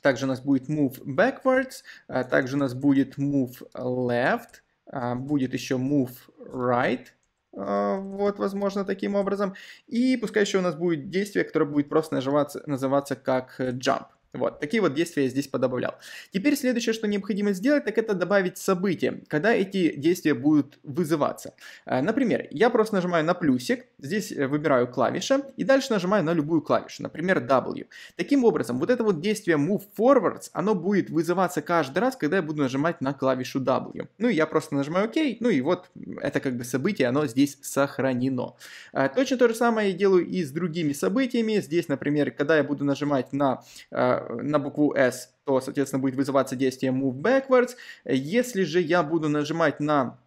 Также у нас будет move backwards, а, также у нас будет move left, а, будет еще move right, а, вот, возможно, таким образом. И пускай еще у нас будет действие, которое будет просто наживаться, называться как э, jump. Вот, такие вот действия я здесь подобавлял. Теперь следующее, что необходимо сделать, так это добавить события, когда эти действия будут вызываться. Э, например, я просто нажимаю на плюсик, здесь э, выбираю клавиши и дальше нажимаю на любую клавишу, например, W. Таким образом, вот это вот действие move forwards, оно будет вызываться каждый раз, когда я буду нажимать на клавишу W. Ну и я просто нажимаю ОК, ну и вот это как бы событие, оно здесь сохранено. Э, точно то же самое я делаю и с другими событиями. Здесь, например, когда я буду нажимать на на букву S, то, соответственно, будет вызываться действие move backwards. Если же я буду нажимать на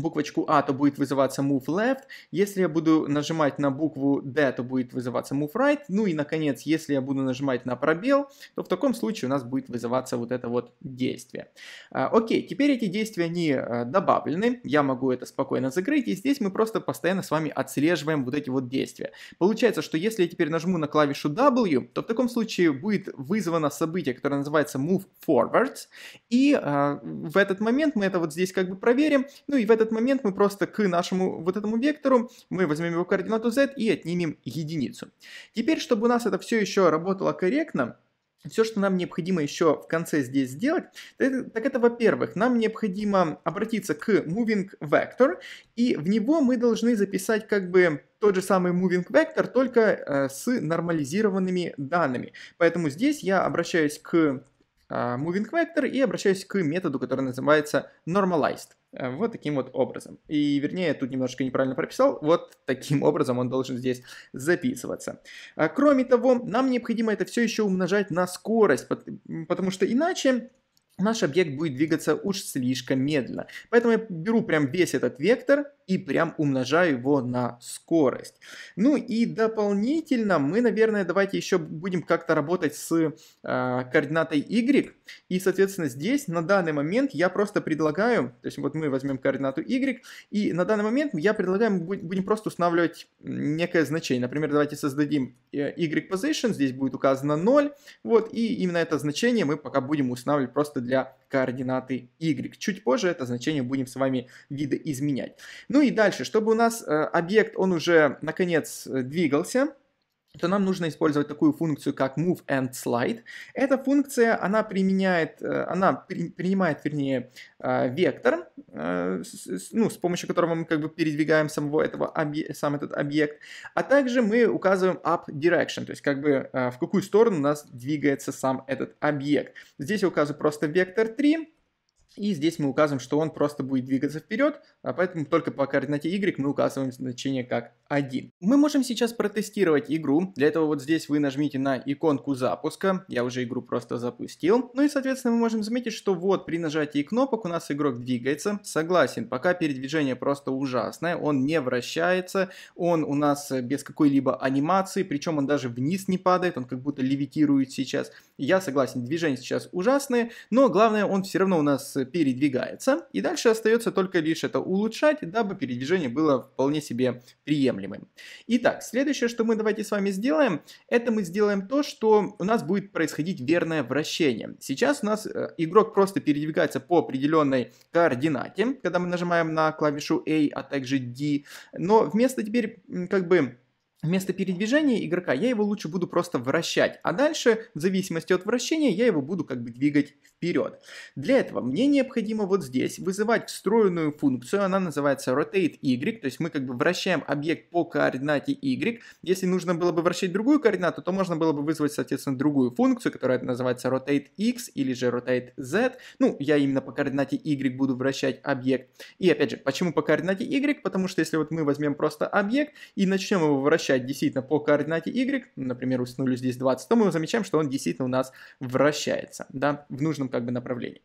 буквочку А, то будет вызываться move left. Если я буду нажимать на букву D, то будет вызываться move right. Ну и, наконец, если я буду нажимать на пробел, то в таком случае у нас будет вызываться вот это вот действие. А, окей, теперь эти действия не а, э, добавлены. Я могу это спокойно закрыть. И здесь мы просто постоянно с вами отслеживаем вот эти вот действия. Получается, что если я теперь нажму на клавишу W, то в таком случае будет вызвано событие, которое называется move forwards. И а, в этот момент мы это вот здесь как бы проверим. Ну и в этот этот момент мы просто к нашему вот этому вектору, мы возьмем его координату z и отнимем единицу. Теперь, чтобы у нас это все еще работало корректно, все, что нам необходимо еще в конце здесь сделать, так, так это, во-первых, нам необходимо обратиться к moving vector, и в него мы должны записать как бы тот же самый moving vector, только э, с нормализированными данными. Поэтому здесь я обращаюсь к э, moving vector и обращаюсь к методу, который называется normalized. Э, вот таким вот образом. И вернее, я тут немножко неправильно прописал, вот таким *laughs* образом он должен здесь записываться. А, кроме того, нам необходимо это все еще умножать на скорость, потому что иначе наш объект будет двигаться уж слишком медленно. Поэтому я беру прям весь этот вектор и прям умножаю его на скорость. Ну и дополнительно мы, наверное, давайте еще будем как-то работать с э, координатой y. И, соответственно, здесь на данный момент я просто предлагаю, то есть вот мы возьмем координату y, и на данный момент я предлагаю, мы будем просто устанавливать некое значение. Например, давайте создадим э, y position, здесь будет указано 0, вот, и именно это значение мы пока будем устанавливать просто для координаты y. Чуть позже это значение будем с вами видоизменять. Ну и дальше, чтобы у нас э, объект, он уже наконец э, двигался, то нам нужно использовать такую функцию, как move and slide. Эта функция, она применяет, э, она при, принимает, вернее, э, вектор, э, ну, с помощью которого мы как бы передвигаем самого этого, сам этот объект, а также мы указываем up direction, то есть как бы в какую сторону у нас двигается сам этот объект. Здесь я указываю просто вектор 3, и здесь мы указываем, что он просто будет двигаться вперед, а поэтому только по координате y мы указываем значение как 1. Мы можем сейчас протестировать игру. Для этого вот здесь вы нажмите на иконку запуска. Я уже игру просто запустил. Ну и, соответственно, мы можем заметить, что вот при нажатии кнопок у нас игрок двигается. Согласен, пока передвижение просто ужасное. Он не вращается, он у нас без какой-либо анимации, причем он даже вниз не падает, он как будто левитирует сейчас. Я согласен, движения сейчас ужасные, но главное, он все равно у нас передвигается, и дальше остается только лишь это улучшать, дабы передвижение было вполне себе приемлемым. Итак, следующее, что мы давайте с вами сделаем, это мы сделаем то, что у нас будет происходить верное вращение. Сейчас у нас э, игрок просто передвигается по определенной координате, когда мы нажимаем на клавишу A, а также D, но вместо теперь как бы Вместо передвижения игрока, я его лучше буду просто вращать, а дальше, в зависимости от вращения, я его буду как бы двигать вперед. Для этого мне необходимо вот здесь вызывать встроенную функцию, она называется rotate y, то есть мы как бы вращаем объект по координате y. Если нужно было бы вращать другую координату, то можно было бы вызвать, соответственно, другую функцию, которая называется rotate x или же rotate z. Ну, я именно по координате y буду вращать объект. И опять же, почему по координате y? Потому что если вот мы возьмем просто объект и начнем его вращать, вращать действительно по координате y, например, установлю здесь 20, то мы замечаем, что он действительно у нас вращается, да, в нужном как бы направлении.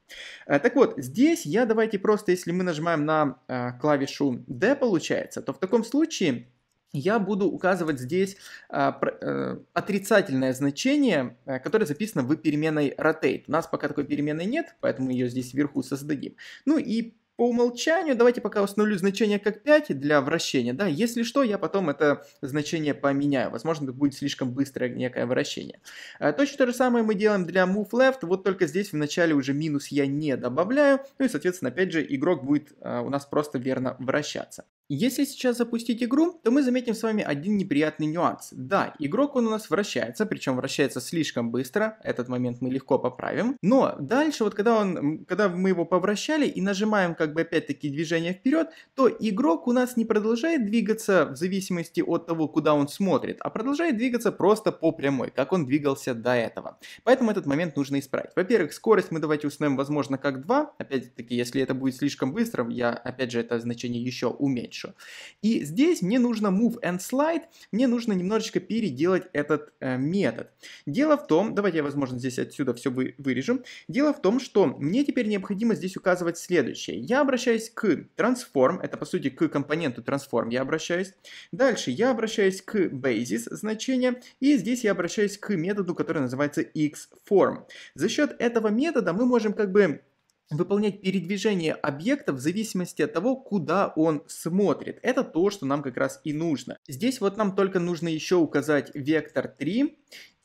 Э, так вот, здесь я давайте просто, если мы нажимаем на э, клавишу D, получается, то в таком случае я буду указывать здесь а, про, отрицательное значение, а, которое записано в переменной rotate. У нас пока такой переменной нет, поэтому ее здесь вверху создадим. Ну и по умолчанию, давайте пока установлю значение как 5 для вращения, да, если что, я потом это значение поменяю, возможно, это будет слишком быстрое некое вращение. А, точно то же самое мы делаем для move left, вот только здесь в начале уже минус я не добавляю, ну и, соответственно, опять же, игрок будет а, у нас просто верно вращаться. Если сейчас запустить игру, то мы заметим с вами один неприятный нюанс. Да, игрок он у нас вращается, причем вращается слишком быстро, этот момент мы легко поправим. Но дальше, вот когда, он, когда мы его повращали и нажимаем как бы опять-таки движение вперед, то игрок у нас не продолжает двигаться в зависимости от того, куда он смотрит, а продолжает двигаться просто по прямой, как он двигался до этого. Поэтому этот момент нужно исправить. Во-первых, скорость мы давайте установим возможно как 2, опять-таки, если это будет слишком быстро, я опять же это значение еще уменьшу еще. И здесь мне нужно move and slide, мне нужно немножечко переделать этот э, метод. Дело в том, давайте я, возможно, здесь отсюда все вы, вырежу. Дело в том, что мне теперь необходимо здесь указывать следующее. Я обращаюсь к transform, это по сути к компоненту transform я обращаюсь. Дальше я обращаюсь к basis значения, и здесь я обращаюсь к методу, который называется xform. За счет этого метода мы можем как бы выполнять передвижение объекта в зависимости от того, куда он смотрит. Это то, что нам как раз и нужно. Здесь вот нам только нужно еще указать вектор 3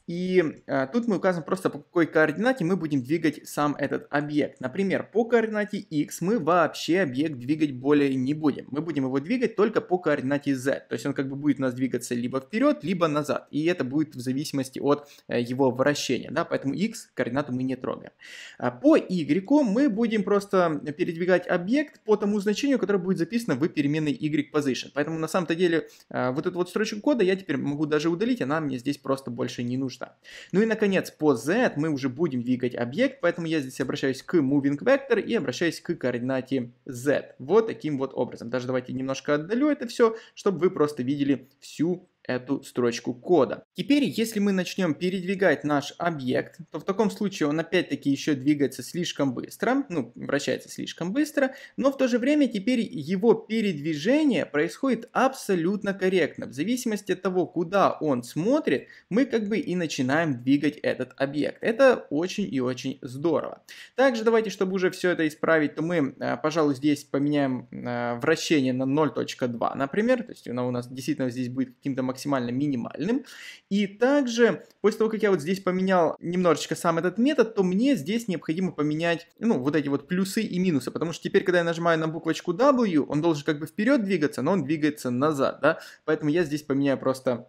и а, тут мы указываем просто по какой координате мы будем двигать сам этот объект. Например, по координате x мы вообще объект двигать более не будем. Мы будем его двигать только по координате z. То есть он как бы будет у нас двигаться либо вперед, либо назад. И это будет в зависимости от э, его вращения. Да? Поэтому x координату мы не трогаем. А по y мы будем просто передвигать объект по тому значению, которое будет записано в переменной y position. Поэтому на самом-то деле э, вот эту вот строчку кода я теперь могу даже удалить. Она мне здесь просто больше не нужна нужна. Ну и, наконец, по z мы уже будем двигать объект, поэтому я здесь обращаюсь к moving vector и обращаюсь к координате z. Вот таким вот образом. Даже давайте немножко отдалю это все, чтобы вы просто видели всю эту строчку кода. Теперь, если мы начнем передвигать наш объект, то в таком случае он опять-таки еще двигается слишком быстро, ну, вращается слишком быстро, но в то же время теперь его передвижение происходит абсолютно корректно. В зависимости от того, куда он смотрит, мы как бы и начинаем двигать этот объект. Это очень и очень здорово. Также давайте, чтобы уже все это исправить, то мы, а, пожалуй, здесь поменяем а, вращение на 0.2, например, то есть оно у нас действительно здесь будет каким-то максимально минимальным. И также, после того, как я вот здесь поменял немножечко сам этот метод, то мне здесь необходимо поменять, ну, вот эти вот плюсы и минусы, потому что теперь, когда я нажимаю на буквочку W, он должен как бы вперед двигаться, но он двигается назад, да, поэтому я здесь поменяю просто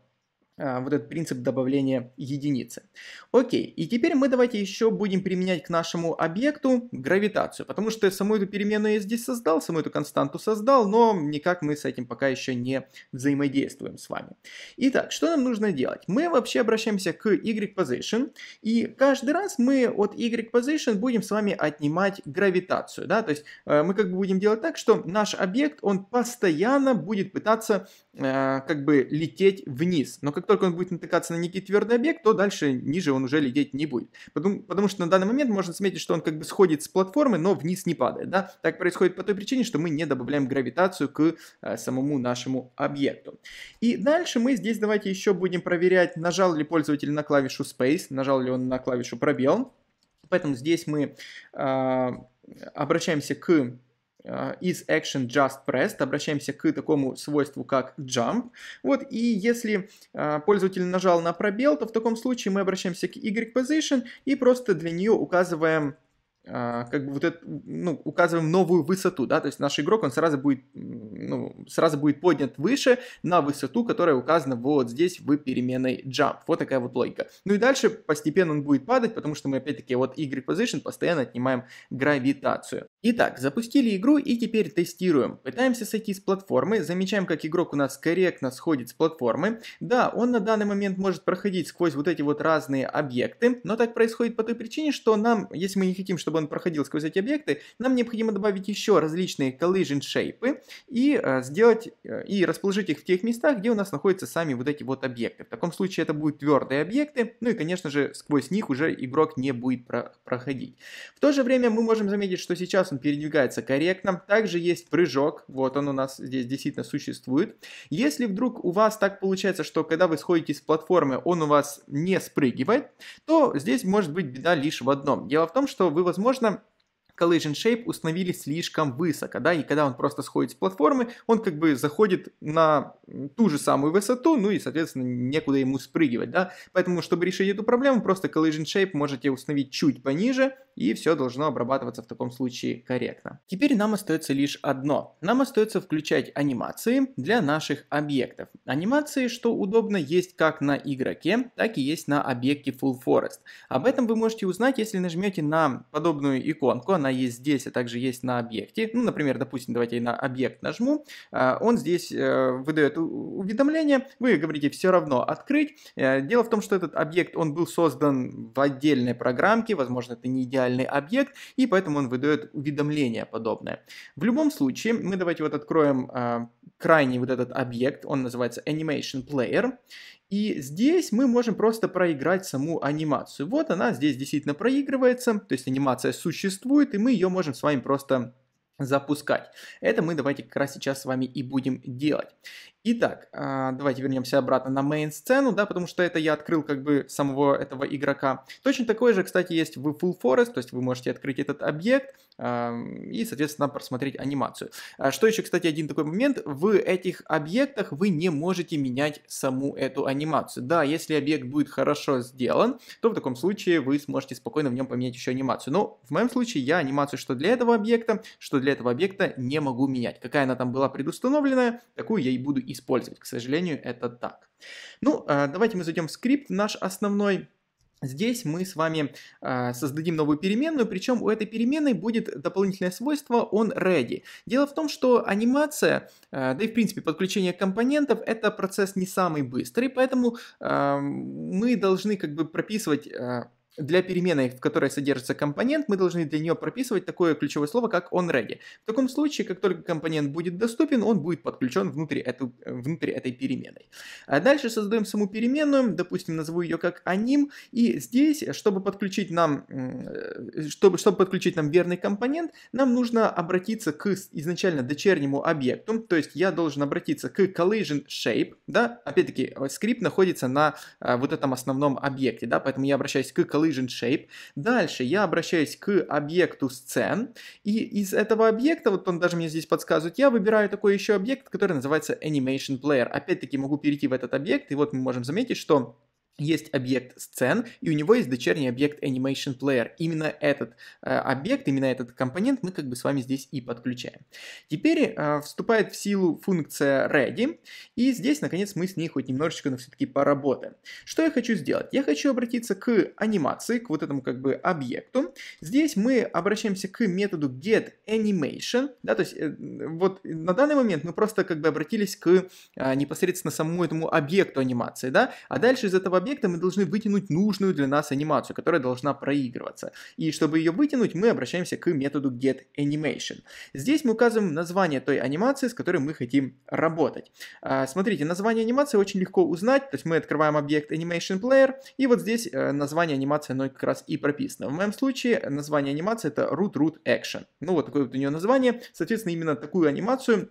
а, вот этот принцип добавления единицы. Окей, и теперь мы давайте еще будем применять к нашему объекту гравитацию, потому что саму эту переменную я здесь создал, саму эту константу создал, но никак мы с этим пока еще не взаимодействуем с вами. Итак, что нам нужно делать? Мы вообще обращаемся к y-position, и каждый раз мы от y-position будем с вами отнимать гравитацию, да, то есть э, мы как бы будем делать так, что наш объект, он постоянно будет пытаться Э, как бы лететь вниз. Но как только он будет натыкаться на некий твердый объект, то дальше ниже он уже лететь не будет. Потому, потому что на данный момент можно заметить, что он как бы сходит с платформы, но вниз не падает. Да? Так происходит по той причине, что мы не добавляем гравитацию к э, самому нашему объекту. И дальше мы здесь давайте еще будем проверять, нажал ли пользователь на клавишу Space, нажал ли он на клавишу пробел. Поэтому здесь мы э, обращаемся к из а, action just pressed, обращаемся к такому свойству, как jump. Вот, и если а, пользователь нажал на пробел, то в таком случае мы обращаемся к y position и просто для нее указываем а, как бы вот это, ну, указываем новую высоту, да, то есть наш игрок, он сразу будет, ну, сразу будет поднят выше на высоту, которая указана вот здесь в переменной jump. Вот такая вот логика. Ну и дальше постепенно он будет падать, потому что мы опять-таки вот Y position постоянно отнимаем гравитацию. Итак, запустили игру и теперь тестируем. Пытаемся сойти с платформы, замечаем, как игрок у нас корректно сходит с платформы. Да, он на данный момент может проходить сквозь вот эти вот разные объекты, но так происходит по той причине, что нам, если мы не хотим, чтобы чтобы он проходил сквозь эти объекты, нам необходимо добавить еще различные collision shape и э, сделать э, и расположить их в тех местах, где у нас находятся сами вот эти вот объекты. В таком случае это будут твердые объекты, ну и, конечно же, сквозь них уже игрок не будет про проходить. В то же время мы можем заметить, что сейчас он передвигается корректно. Также есть прыжок, вот он у нас здесь действительно существует. Если вдруг у вас так получается, что когда вы сходите с платформы, он у вас не спрыгивает, то здесь может быть беда лишь в одном. Дело в том, что вы, возможно, возможно, collision shape установили слишком высоко, да, и когда он просто сходит с платформы, он как бы заходит на ту же самую высоту, ну и, соответственно, некуда ему спрыгивать, да. Поэтому, чтобы решить эту проблему, просто collision shape можете установить чуть пониже, и все должно обрабатываться в таком случае корректно. Теперь нам остается лишь одно. Нам остается включать анимации для наших объектов. Анимации, что удобно, есть как на игроке, так и есть на объекте Full Forest. Об этом вы можете узнать, если нажмете на подобную иконку, она есть здесь, а также есть на объекте. Ну, например, допустим, давайте я на объект нажму. А, он здесь э, выдает уведомление. Вы говорите «все равно открыть». Э, дело в том, что этот объект, он был создан в отдельной программке, возможно, это не идеальный объект, и поэтому он выдает уведомление подобное. В любом случае, мы давайте вот откроем а, крайний вот этот объект, он называется Animation Player, и здесь мы можем просто проиграть саму анимацию. Вот она здесь действительно проигрывается, то есть анимация существует, и мы ее можем с вами просто запускать. Это мы давайте как раз сейчас с вами и будем делать. Итак, а, давайте вернемся обратно на мейн-сцену, да, потому что это я открыл как бы самого этого игрока. Точно такое же, кстати, есть в Full Forest, то есть вы можете открыть этот объект а, и, соответственно, просмотреть анимацию. А что еще, кстати, один такой момент, в этих объектах вы не можете менять саму эту анимацию. Да, если объект будет хорошо сделан, то в таком случае вы сможете спокойно в нем поменять еще анимацию. Но в моем случае я анимацию, что для этого объекта, что для этого объекта не могу менять. Какая она там была предустановленная, такую я и буду и использовать. К сожалению, это так. Ну, а, давайте мы зайдем в скрипт наш основной. Здесь мы с вами э, создадим новую переменную, причем у этой переменной будет дополнительное свойство onReady. Дело в том, что анимация, э, да и в принципе подключение компонентов, это процесс не самый быстрый, поэтому э, мы должны как бы прописывать... Э, для переменной, в которой содержится компонент, мы должны для нее прописывать такое ключевое слово, как onReady. В таком случае, как только компонент будет доступен, он будет подключен внутри эту, э, внутрь этой переменной. А дальше создаем саму переменную, допустим, назову ее как anim, и здесь, чтобы подключить нам, э, чтобы, чтобы подключить нам верный компонент, нам нужно обратиться к изначально дочернему объекту, то есть я должен обратиться к collision shape, да, опять-таки э, скрипт находится на вот этом основном объекте, да, поэтому я обращаюсь к collision collision shape. Дальше я обращаюсь к объекту сцен, и из этого объекта, вот он даже мне здесь подсказывает, я выбираю такой еще объект, который называется animation player. Опять-таки могу перейти в этот объект, и вот мы можем заметить, что есть объект сцен, и у него есть дочерний объект Animation Player. Именно этот э, объект, именно этот компонент мы как бы с вами здесь и подключаем. Теперь э, вступает в силу функция Ready, и здесь, наконец, мы с ней хоть немножечко, но все-таки поработаем. Что я хочу сделать? Я хочу обратиться к анимации, к вот этому как бы объекту. Здесь мы обращаемся к методу getAnimation, да, то есть э, вот на данный момент мы просто как бы обратились к э, непосредственно самому этому объекту анимации, да, а дальше из этого объекта мы должны вытянуть нужную для нас анимацию, которая должна проигрываться. И чтобы ее вытянуть, мы обращаемся к методу getAnimation. Здесь мы указываем название той анимации, с которой мы хотим работать. А, смотрите, название анимации очень легко узнать, то есть мы открываем объект Animation Player, и вот здесь э, название анимации, оно как раз и прописано. В моем случае название анимации это root root action. Ну вот такое вот у нее название, соответственно, именно такую анимацию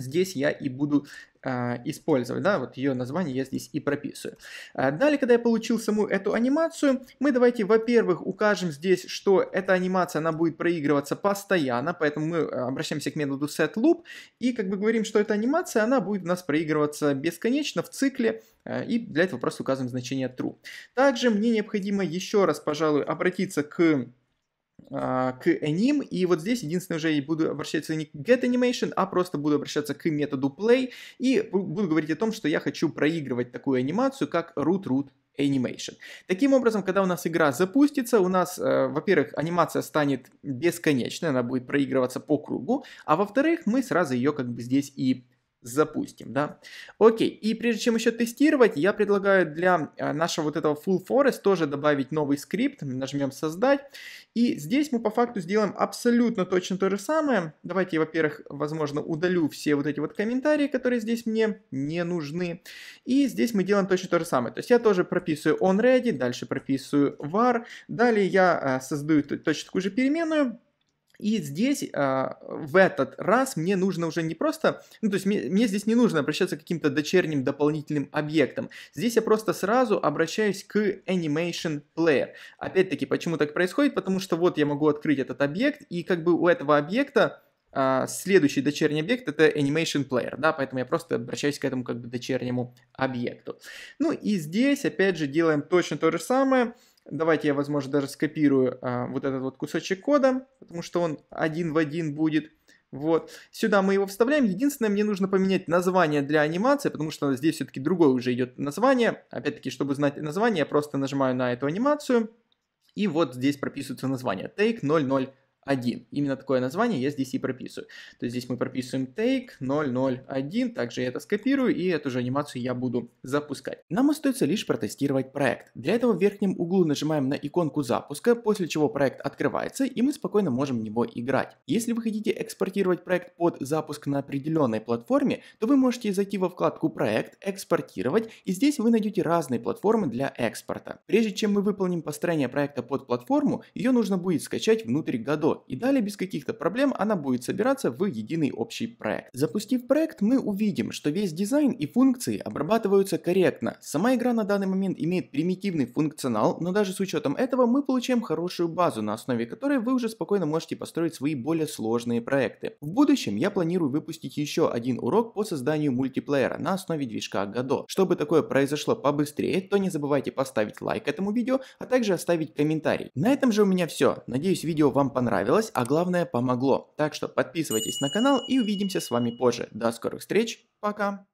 здесь я и буду а, использовать, да, вот ее название я здесь и прописываю. А, далее, когда я получил саму эту анимацию, мы давайте, во-первых, укажем здесь, что эта анимация, она будет проигрываться постоянно, поэтому мы а, обращаемся к методу setLoop и как бы говорим, что эта анимация, она будет у нас проигрываться бесконечно в цикле, и для этого просто указываем значение true. Также мне необходимо еще раз, пожалуй, обратиться к а, к anim, и вот здесь единственное уже я буду обращаться не к get animation, а просто буду обращаться к методу play, и буду говорить о том, что я хочу проигрывать такую анимацию, как root root Animation. Таким образом, когда у нас игра запустится, у нас, э, во-первых, анимация станет бесконечной, она будет проигрываться по кругу, а во-вторых, мы сразу ее как бы здесь и запустим, да. Окей, и прежде чем еще тестировать, я предлагаю для а, нашего вот этого Full Forest тоже добавить новый скрипт, нажмем создать, и здесь мы по факту сделаем абсолютно точно то же самое. Давайте я, во-первых, возможно, удалю все вот эти вот комментарии, которые здесь мне не нужны, и здесь мы делаем точно то же самое, то есть я тоже прописываю on ready, дальше прописываю var, далее я а, создаю точно такую же переменную, и здесь, а, в этот раз, мне нужно уже не просто, ну, то есть мне, мне здесь не нужно обращаться к каким-то дочерним дополнительным объектам. Здесь я просто сразу обращаюсь к Animation Player. Опять-таки, почему так происходит? Потому что вот я могу открыть этот объект, и как бы у этого объекта а, следующий дочерний объект это animation player, да, поэтому я просто обращаюсь к этому как бы дочернему объекту. Ну и здесь опять же делаем точно то же самое, Давайте я, возможно, даже скопирую а, вот этот вот кусочек кода, потому что он один в один будет. Вот. Сюда мы его вставляем. Единственное, мне нужно поменять название для анимации, потому что здесь все-таки другое уже идет название. Опять-таки, чтобы знать название, я просто нажимаю на эту анимацию. И вот здесь прописывается название. Take 00 1. Именно такое название я здесь и прописываю. То есть здесь мы прописываем take 001, также я это скопирую и эту же анимацию я буду запускать. Нам остается лишь протестировать проект. Для этого в верхнем углу нажимаем на иконку запуска, после чего проект открывается и мы спокойно можем в него играть. Если вы хотите экспортировать проект под запуск на определенной платформе, то вы можете зайти во вкладку проект, экспортировать и здесь вы найдете разные платформы для экспорта. Прежде чем мы выполним построение проекта под платформу, ее нужно будет скачать внутрь Godot легко, и далее без каких-то проблем она будет собираться в единый общий проект. Запустив проект, мы увидим, что весь дизайн и функции обрабатываются корректно. Сама игра на данный момент имеет примитивный функционал, но даже с учетом этого мы получаем хорошую базу, на основе которой вы уже спокойно можете построить свои более сложные проекты. В будущем я планирую выпустить еще один урок по созданию мультиплеера на основе движка Godot. Чтобы такое произошло побыстрее, то не забывайте поставить лайк этому видео, а также оставить комментарий. На этом же у меня все. Надеюсь видео вам понравилось понравилось, а главное помогло. Так что подписывайтесь на канал и увидимся с вами позже. До скорых встреч, пока!